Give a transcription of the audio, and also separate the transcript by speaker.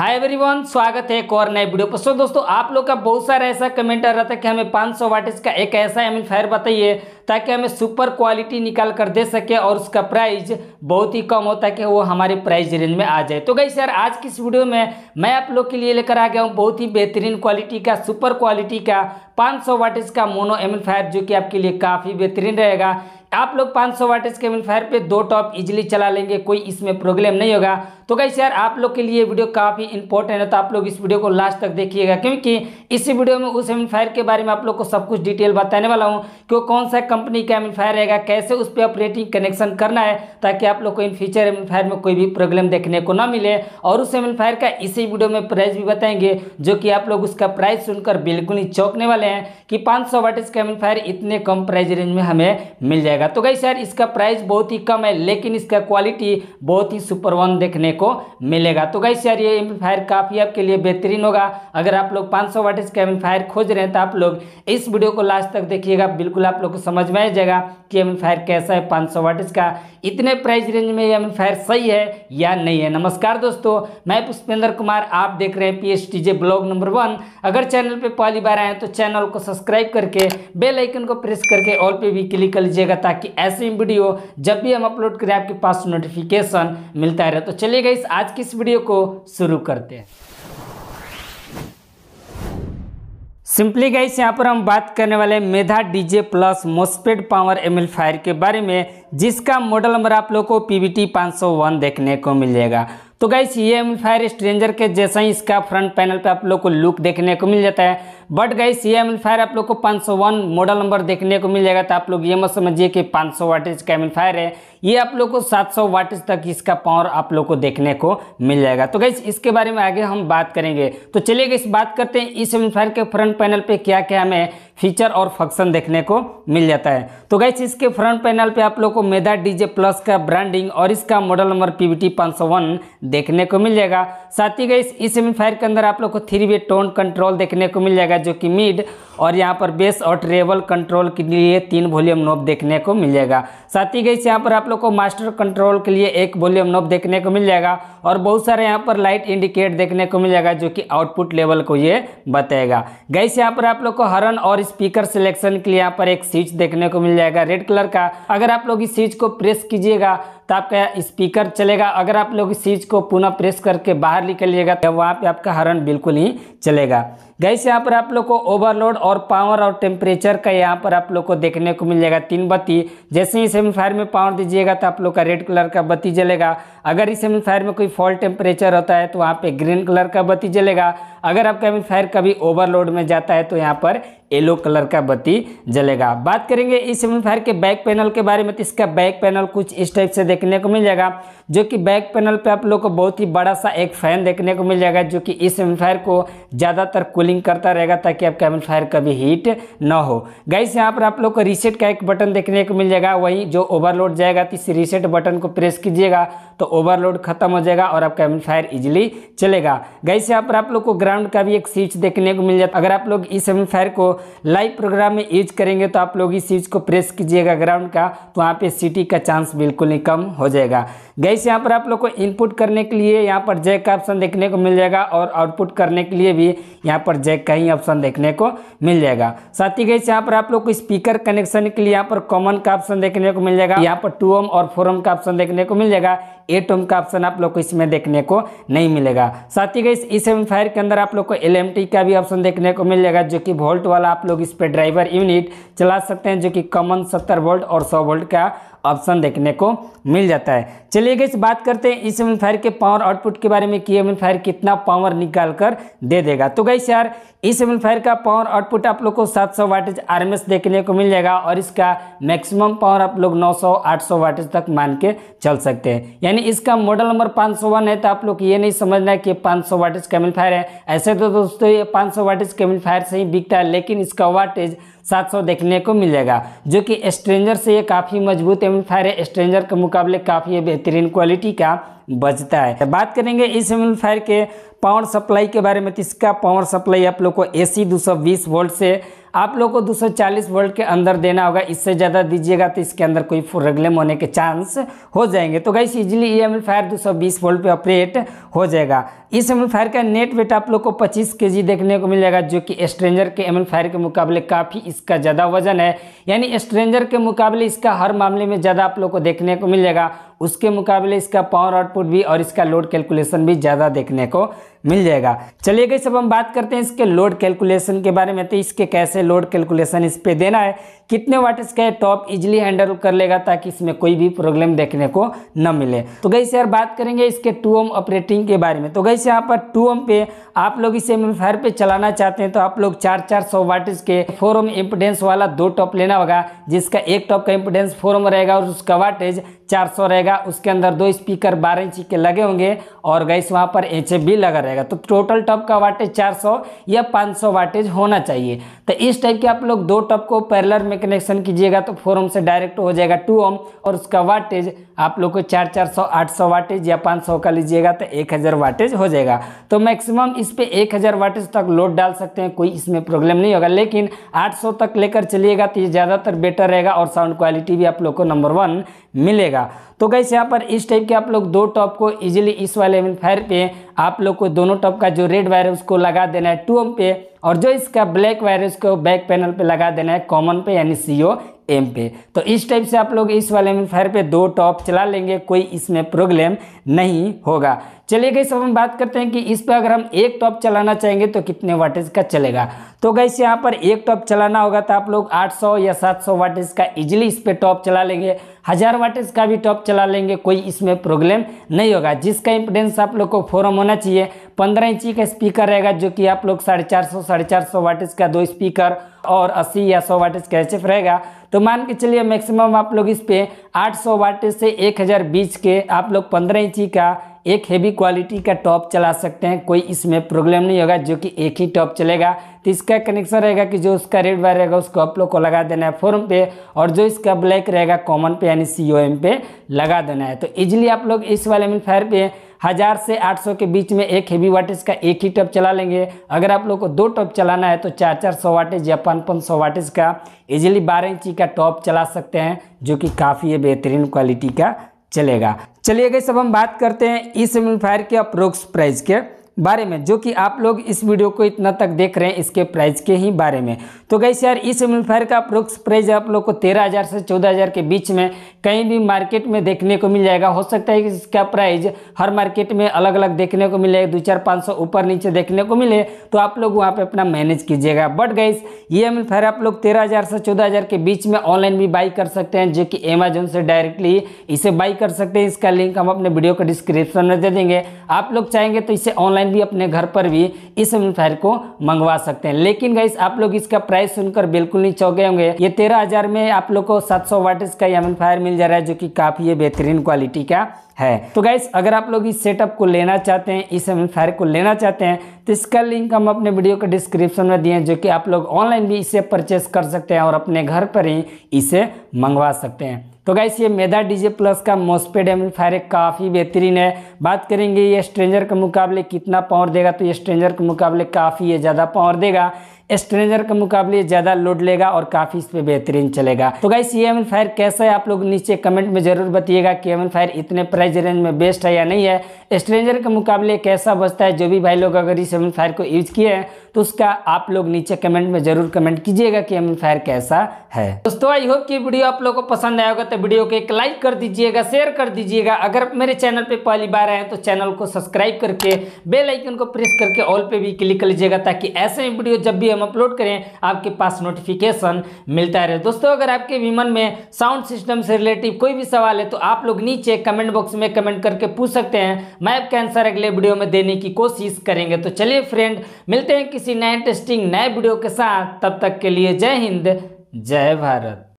Speaker 1: hi everyone स्वागत है एक और नए वीडियो पर सो दोस्तों आप लोग का बहुत सारा ऐसा कमेंट आ रहा था कि हमें 500 सौ वाटिस का एक ऐसा एम्पलीफायर बताइए ताकि हमें सुपर क्वालिटी निकाल कर दे सके और उसका प्राइस बहुत ही कम हो ताकि वो हमारे प्राइस रेंज में आ जाए तो गई सर आज की इस वीडियो में मैं आप लोग के लिए लेकर आ गया हूँ बहुत ही बेहतरीन क्वालिटी का सुपर क्वालिटी का पाँच सौ वाटिस का मोनो एम्पलीफायर जो कि आपके लिए काफ़ी बेहतरीन रहेगा आप लोग 500 सौ वाटेज के एम्पलीफायर पर दो टॉप इजीली चला लेंगे कोई इसमें प्रॉब्लम नहीं होगा तो कैसे यार आप लोग के लिए वीडियो काफ़ी इंपॉर्टेंट है तो आप लोग इस वीडियो को लास्ट तक देखिएगा क्योंकि इस वीडियो में उस एमिनफायर के बारे में आप लोग को सब कुछ डिटेल बताने वाला हूँ कि वो कौन सा कंपनी का एमिनफायर रहेगा कैसे उस पर ऑपरेटिंग कनेक्शन करना है ताकि आप लोग को इन फ्यूचर एमिनफायर में कोई भी प्रॉब्लम देखने को ना मिले और उस एमिनफायर का इसी वीडियो में प्राइस भी बताएंगे जो कि आप लोग उसका प्राइस सुनकर बिल्कुल ही चौंकने वाले हैं कि पाँच सौ का एमिनफायर इतने कम प्राइस रेंज में हमें मिल जाएगा तो कैसे यार इसका प्राइस बहुत ही कम है लेकिन इसका क्वालिटी बहुत ही सुपर वन देखने को मिलेगा तो गाइस यार ये एम्पलीफायर काफ़ी आपके लिए बेहतरीन होगा अगर आप लोग 500 सौ वाटेज का एम्पलीफायर खोज रहे हैं तो आप लोग इस वीडियो को लास्ट तक देखिएगा बिल्कुल आप लोग को समझ में आ जाएगा कि एम्पलीफायर कैसा है पाँच सौ वाटेज का इतने प्राइस रेंज में ये एम्पलीफायर सही है या नहीं है नमस्कार दोस्तों मैं पुष्पेंद्र कुमार आप देख रहे हैं P S T J blog number one अगर चैनल पर पहली बार आए तो चैनल को सब्सक्राइब करके बेल आइकन को प्रेस करके ऑल पे भी क्लिक कर लीजिएगा ताकि ऐसे ही वीडियो जब भी हम अपलोड करें आपके पास नोटिफिकेशन मिलता रहे तो चलिए गाइस आज की इस वीडियो को शुरू करते हैं सिंपली गाइस यहां पर हम बात करने वाले Medha DJ plus mosfet power amplifier के बारे में जिसका मॉडल नंबर आप लोगों को पीवीटी 501 देखने को मिलेगा तो गाइस ये एम्पलीफायर स्ट्रेंजर के जैसा ही इसका फ्रंट पैनल पे आप लोग को लुक देखने को मिल जाता है बट गाइस ये एम्पलीफायर आप लोग को 501 मॉडल नंबर देखने को मिल जाएगा तो आप लोग ये मत समझिए कि 500 सौ वाटेज का एम्पलीफायर है ये आप लोग को 700 सौ वाटेज तक इसका पावर आप लोग को देखने को मिल जाएगा तो गाइस इसके बारे में आगे हम बात करेंगे तो चलिए गैस बात करते हैं इस एम्पलीफायर के फ्रंट पैनल पर क्या क्या हमें फीचर और फंक्शन देखने को मिल जाता है तो गाइस इसके फ्रंट पैनल पर आप लोग को मेदा डीजे प्लस का ब्रांडिंग और इसका मॉडल नंबर पी बी देखने को मिल जाएगा साथ ही गई इस सेमीफायर के अंदर आप लोग को थ्री वे टोन कंट्रोल देखने को मिल जाएगा जो कि मिड और यहाँ पर बेस और ट्रेवल कंट्रोल के लिए तीन वॉल्यूम नोब देखने को मिल जाएगा साथ ही गई यहाँ पर आप लोग को मास्टर कंट्रोल के लिए एक वॉल्यूम नोब देखने को मिल जाएगा और बहुत सारे यहाँ पर लाइट इंडिकेट देखने को मिल जाएगा जो कि आउटपुट लेवल को ये बताएगा गई यहाँ पर आप लोग को हरन और स्पीकर सिलेक्शन के लिए यहाँ पर एक स्विच देखने को मिल जाएगा रेड कलर का अगर आप लोग इस स्विच को प्रेस कीजिएगा तो आपका स्पीकर चलेगा अगर आप लोग इस चीज़ को पुनः प्रेस करके बाहर निकलिएगा तो वहाँ पे आपका हरन बिल्कुल ही चलेगा गैस यहाँ पर आप लोग को ओवरलोड और पावर और टेम्परेचर का यहाँ पर आप लोग को देखने को मिल जाएगा तीन बत्ती जैसे ही सेमीफायर में पावर दीजिएगा तो आप लोग का रेड कलर का बत्ती जलेगा अगर इस सेमीफायर में कोई फॉल्ट टेम्परेचर होता है तो वहाँ पे ग्रीन कलर का बत्ती जलेगा अगर आपका फायर कभी ओवरलोड में जाता है तो यहाँ पर येलो कलर का बत्ती जलेगा बात करेंगे इस एमिफायर के बैक पैनल के बारे में तो इसका बैक पैनल कुछ इस टाइप से देखने को मिल जाएगा जो कि बैक पैनल पर आप लोग को बहुत ही बड़ा सा एक फैन देखने को मिल जाएगा जो कि इस एमिफायर को ज़्यादातर कुल कूलिंग करता रहेगा ताकि आपका एम्पल फायर कभी हीट ना हो गाइस यहाँ पर आप लोग को रीसेट का एक बटन देखने को मिल जाएगा वहीं जो ओवरलोड जाएगा तो इस रीसेट बटन को प्रेस कीजिएगा तो ओवरलोड खत्म हो जाएगा और आपका एम्पल फायर इजिली चलेगा गाइस यहाँ पर आप लोग को ग्राउंड का भी एक स्विच देखने को मिल जाता अगर आप लोग इस एम्पल फायर को लाइव प्रोग्राम में यूज करेंगे तो आप लोग इस स्विच को प्रेस कीजिएगा ग्राउंड का तो वहाँ पर सिटी का चांस बिल्कुल ही कम हो जाएगा गैस यहाँ पर आप लोग को इनपुट करने के लिए यहाँ पर जैक का ऑप्शन देखने को मिल जाएगा और आउटपुट करने के लिए भी यहाँ पर जैक का ही ऑप्शन देखने को मिल जाएगा साथ ही गैस यहाँ पर आप लोग को स्पीकर कनेक्शन के लिए यहाँ पर कॉमन का ऑप्शन देखने को मिल जाएगा यहाँ पर टू ओम और फोर ओम का ऑप्शन देखने को मिल जाएगा एट ओम का ऑप्शन आप लोग को इसमें देखने को नहीं मिलेगा साथ ही गैस सेवन e फायर के अंदर आप लोग को एल का भी ऑप्शन देखने को मिल जाएगा जो कि वोल्ट वाला आप लोग इस पर ड्राइवर यूनिट चला सकते हैं जो कि कॉमन सत्तर वोल्ट और सौ वोल्ट का ऑप्शन देखने को मिल जाता है चलिए गई बात करते हैं इस एम्पलीफायर के पावर आउटपुट के बारे में कि एम्पलीफायर कितना पावर निकाल कर दे देगा तो गई यार इस एम्पलीफायर का पावर आउटपुट आप लोग को 700 सौ वाटेज आर देखने को मिल जाएगा और इसका मैक्सिमम पावर आप लोग 900 सौ आठ वाटेज तक मान के चल सकते हैं यानी इसका मॉडल नंबर वन है तो आप लोग ये नहीं समझना है कि पाँच सौ वाटेज का एम्पलीफायर है ऐसे तो दोस्तों ये पाँच सौ वाटेज के एम्पलीफायर से ही बिकता है लेकिन इसका वाटेज 700 देखने को मिलेगा जो कि स्ट्रेंजर से ये काफ़ी मजबूत एम्पलीफायर है स्ट्रेंजर के मुकाबले काफ़ी बेहतरीन क्वालिटी का बचता है बात करेंगे इस एम के पावर सप्लाई के बारे में तो इसका पावर सप्लाई आप लोग को ए सी वोल्ट से आप लोग को 240 वोल्ट के अंदर देना होगा इससे ज़्यादा दीजिएगा तो इसके अंदर कोई प्रॉब्लम होने के चांस हो जाएंगे तो गाइस इजीली ये एम्पलीफायर 220 वोल्ट पे ऑपरेट हो जाएगा इस e एम्पलीफायर का नेट वेट आप लोग को 25 के देखने को मिल जाएगा जो कि स्ट्रेंजर के एम्पलीफायर e के मुकाबले काफ़ी इसका ज़्यादा वजन है यानी स्ट्रेंजर के मुकाबले इसका हर मामले में ज़्यादा आप लोग को देखने को मिल जाएगा उसके मुकाबले इसका पावर आउटपुट भी और इसका लोड कैलकुलेशन भी ज़्यादा देखने को मिल जाएगा चलिए गई सब हम बात करते हैं इसके लोड कैलकुलेशन के बारे में तो इसके कैसे लोड कैलकुलेशन इस पर देना है कितने वाट इसका टॉप इजिली हैंडल कर लेगा ताकि इसमें कोई भी प्रॉब्लम देखने को न मिले तो गई यार बात करेंगे इसके टू ओम ऑपरेटिंग के बारे में तो गई से यहाँ पर टू ओम पे आप लोग इसे एम्पलीफायर पे चलाना चाहते हैं तो आप लोग चार चार सौ वाट के फोर ओम इम्पोडेंस वाला दो टॉप लेना होगा जिसका एक टॉप का इम्पोडेंस फोर ओम रहेगा और उसका वाटेज 400 रहेगा उसके अंदर दो स्पीकर 12 इंच के लगे होंगे और गैस वहाँ पर एच भी लगा रहेगा तो टोटल टॉप का वाटेज 400 या 500 वाटेज होना चाहिए तो इस टाइप के आप लोग दो टॉप को पैरलर में कनेक्शन कीजिएगा तो फोर ओम से डायरेक्ट हो जाएगा टू ओम और उसका वाटेज आप लोग को चार चार सौ आठ सौ वाटेज या पाँच सौ का लीजिएगा तो एक हज़ार वाटेज हो जाएगा तो मैक्सिमम इस पर एक हज़ार वाटेज तक लोड डाल सकते हैं कोई इसमें प्रॉब्लम नहीं होगा लेकिन आठ सौ तक लेकर चलिएगा तो ये ज़्यादातर बेटर रहेगा और साउंड क्वालिटी भी आप लोग को नंबर वन मिलेगा जाएगा तो गैस यहाँ पर इस टाइप के आप लोग दो टॉप को इजीली इस वाले एम पे आप लोग को दोनों टॉप का जो रेड वायर है उसको लगा देना है टू एम पे और जो इसका ब्लैक वायर है उसको बैक पैनल पे लगा देना है कॉमन पे यानी सीओ एम पे तो इस टाइप से आप लोग इस वाले एम्पलीफायर पे दो टॉप चला लेंगे कोई इसमें प्रॉब्लम नहीं होगा चलिए गई सब हम बात करते हैं कि इस पर अगर हम एक टॉप चलाना चाहेंगे तो कितने वाटेज का चलेगा तो गई यहाँ पर एक टॉप चलाना होगा तो आप लोग 800 या 700 सौ वाटेज का इजिली इस पर टॉप चला लेंगे हज़ार वाटेज का भी टॉप चला लेंगे कोई इसमें प्रॉब्लम नहीं होगा जिसका इंपोर्टेंस आप लोग को फोरम होना चाहिए पंद्रह इंची का स्पीकर रहेगा जो कि आप लोग साढ़े चार सौ साढ़े चार सौ वाटेज का दो स्पीकर और अस्सी या सौ वाटेज का एच रहेगा तो मान के चलिए मैक्सिमम आप लोग इस पर आठ सौ वाट से एक हज़ार बीच के आप लोग पंद्रह इंची का एक हेवी क्वालिटी का टॉप चला सकते हैं कोई इसमें प्रॉब्लम नहीं होगा जो कि एक ही टॉप चलेगा तो इसका कनेक्शन रहेगा कि जो उसका रेड वायर रहेगा उसको आप लोग को लगा देना है फोरम पे और जो इसका ब्लैक रहेगा कॉमन पे यानी सी पे लगा देना है तो इजीली आप लोग इस वाले मिल फायर पे हज़ार से 800 के बीच में एक हेवी वाटेज का एक ही टब चला लेंगे अगर आप लोग को दो टॉप चलाना है तो चार चार सौ वाटेज या पाँच पाँच सौ वाटेज का इजिली बारह इंची का टॉप चला सकते हैं जो कि काफ़ी बेहतरीन क्वालिटी का चलेगा चलिए गई सब हम बात करते हैं इस एम्पलीफायर के अप्रोक्स प्राइस के बारे में जो कि आप लोग इस वीडियो को इतना तक देख रहे हैं इसके प्राइस के ही बारे में तो गैस यार इस एम्पलीफायर का अप्रोक्स प्राइस आप लोग को तेरह हज़ार से चौदह हज़ार के बीच में कहीं भी मार्केट में देखने को मिल जाएगा हो सकता है कि इसका प्राइस हर मार्केट में अलग अलग देखने को मिले दो चार पाँच सौ ऊपर नीचे देखने को मिले तो आप लोग वहाँ पर अपना मैनेज कीजिएगा बट गैस ये एम्पलीफायर आप लोग तेरह हज़ार से चौदह हज़ार के बीच में ऑनलाइन भी बाई कर सकते हैं जो कि अमेजोन से डायरेक्टली इसे बाई कर सकते हैं इसका लिंक हम अपने वीडियो को डिस्क्रिप्शन में दे देंगे आप लोग चाहेंगे तो इसे ऑनलाइन भी अपने घर पर भी इस एम्पलीफायर को मंगवा सकते हैं लेकिन गाइस आप लोग इसका प्राइस सुनकर बिल्कुल नहीं चौके होंगे ये तेरह हजार में आप लोग को सात सौ वाट का एम्पलीफायर मिल जा रहा है जो कि काफ़ी बेहतरीन क्वालिटी का है तो गैस अगर आप लोग इस सेटअप को लेना चाहते हैं इस एम्पलीफायर को लेना चाहते हैं तो इसका लिंक हम अपने वीडियो के डिस्क्रिप्शन में दिए हैं जो कि आप लोग ऑनलाइन भी इसे परचेस कर सकते हैं और अपने घर पर ही इसे मंगवा सकते हैं तो गाइस ये मेधा डीजे प्लस का मोस्पेड एम्पलीफायर काफ़ी बेहतरीन है बात करेंगे ये स्ट्रेंजर के मुकाबले कितना पावर देगा तो ये स्ट्रेंजर के मुकाबले काफ़ी ये ज़्यादा पावर देगा स्ट्रेंजर के मुकाबले ज़्यादा लोड लेगा और काफ़ी इस पे बेहतरीन चलेगा तो गाइस ये एमएल फायर कैसा है आप लोग नीचे कमेंट में ज़रूर बताइएगा कि एमएल फायर इतने प्राइस रेंज में बेस्ट है या नहीं है स्ट्रेंजर के मुकाबले कैसा बचता है जो भी भाई लोग अगर इस एमएल फायर को यूज़ किए हैं तो उसका आप लोग नीचे कमेंट में ज़रूर कमेंट कीजिएगा कि एम फायर कैसा है दोस्तों आई होप कि वीडियो आप लोग को पसंद आया होगा तो वीडियो को एक लाइक कर दीजिएगा शेयर कर दीजिएगा अगर मेरे चैनल पर पहली बार आए तो चैनल को सब्सक्राइब करके बेलाइकन को प्रेस करके ऑल पे भी क्लिक कर लीजिएगा ताकि ऐसे वीडियो जब भी हम अपलोड करें आपके पास नोटिफिकेशन मिलता रहे दोस्तों अगर आपके विमन में साउंड सिस्टम से रिलेटिव कोई भी सवाल है तो आप लोग नीचे कमेंट बॉक्स में कमेंट करके पूछ सकते हैं मैं आपके आंसर अगले वीडियो में देने की कोशिश करेंगे तो चलिए फ्रेंड मिलते हैं किसी नए इंटरेस्टिंग नए वीडियो के साथ तब तक के लिए जय हिंद जय भारत